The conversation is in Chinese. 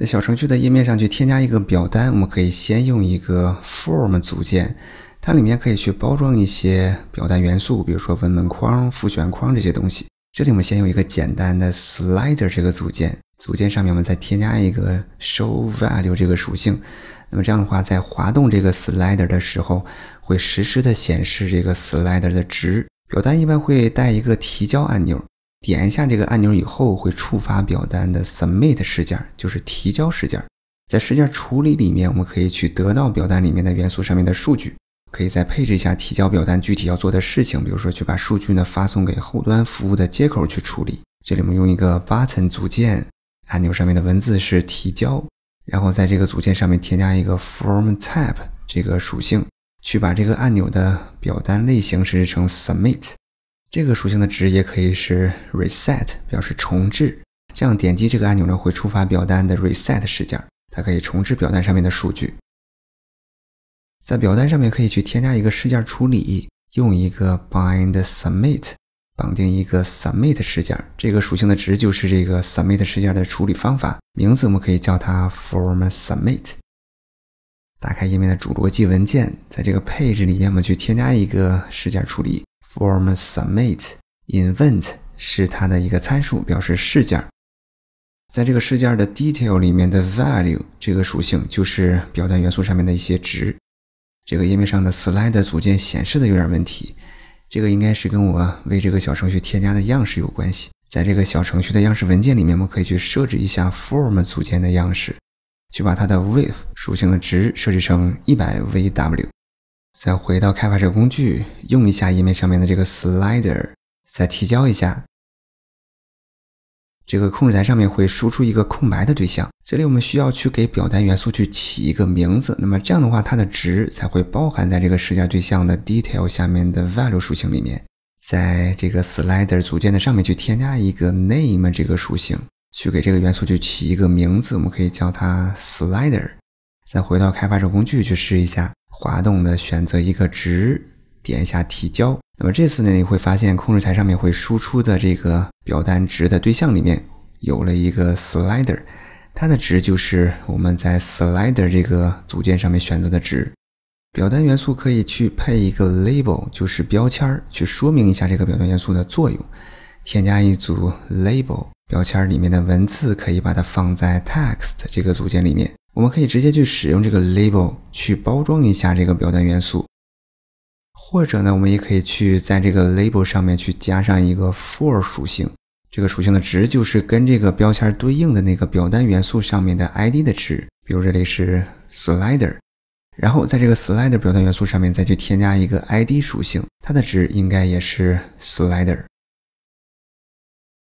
在小程序的页面上，去添加一个表单，我们可以先用一个 form 组件，它里面可以去包装一些表单元素，比如说文本框、复选框这些东西。这里我们先用一个简单的 slider 这个组件，组件上面我们再添加一个 show value 这个属性。那么这样的话，在滑动这个 slider 的时候，会实时的显示这个 slider 的值。表单一般会带一个提交按钮。点一下这个按钮以后，会触发表单的 submit 事件，就是提交事件。在事件处理里面，我们可以去得到表单里面的元素上面的数据，可以再配置一下提交表单具体要做的事情，比如说去把数据呢发送给后端服务的接口去处理。这里我们用一个 button 组件，按钮上面的文字是提交，然后在这个组件上面添加一个 form type 这个属性，去把这个按钮的表单类型设置成 submit。这个属性的值也可以是 reset，表示重置。这样点击这个按钮呢，会触发表单的 reset 事件，它可以重置表单上面的数据。在表单上面可以去添加一个事件处理，用一个 bind submit 绑定一个 submit 事件。这个属性的值就是这个 submit 事件的处理方法名字，我们可以叫它 form submit。打开页面的主逻辑文件，在这个配置里面，我们去添加一个事件处理。form submit i n v e n t 是它的一个参数，表示事件。在这个事件的 detail 里面的 value 这个属性，就是表单元素上面的一些值。这个页面上的 slide 组件显示的有点问题，这个应该是跟我为这个小程序添加的样式有关系。在这个小程序的样式文件里面，我们可以去设置一下 form 组件的样式，去把它的 width 属性的值设置成 100vw。再回到开发者工具，用一下页面上面的这个 slider，再提交一下。这个控制台上面会输出一个空白的对象。这里我们需要去给表单元素去起一个名字，那么这样的话它的值才会包含在这个事件对象的 detail 下面的 value 属性里面。在这个 slider 组件的上面去添加一个 name 这个属性，去给这个元素去起一个名字，我们可以叫它 slider。再回到开发者工具去试一下。滑动的选择一个值，点一下提交。那么这次呢，你会发现控制台上面会输出的这个表单值的对象里面有了一个 slider，它的值就是我们在 slider 这个组件上面选择的值。表单元素可以去配一个 label，就是标签儿，去说明一下这个表单元素的作用。添加一组 label 标签里面的文字，可以把它放在 text 这个组件里面。我们可以直接去使用这个 label 去包装一下这个表单元素，或者呢，我们也可以去在这个 label 上面去加上一个 for 属性，这个属性的值就是跟这个标签对应的那个表单元素上面的 id 的值，比如这里是 slider，然后在这个 slider 表单元素上面再去添加一个 id 属性，它的值应该也是 slider。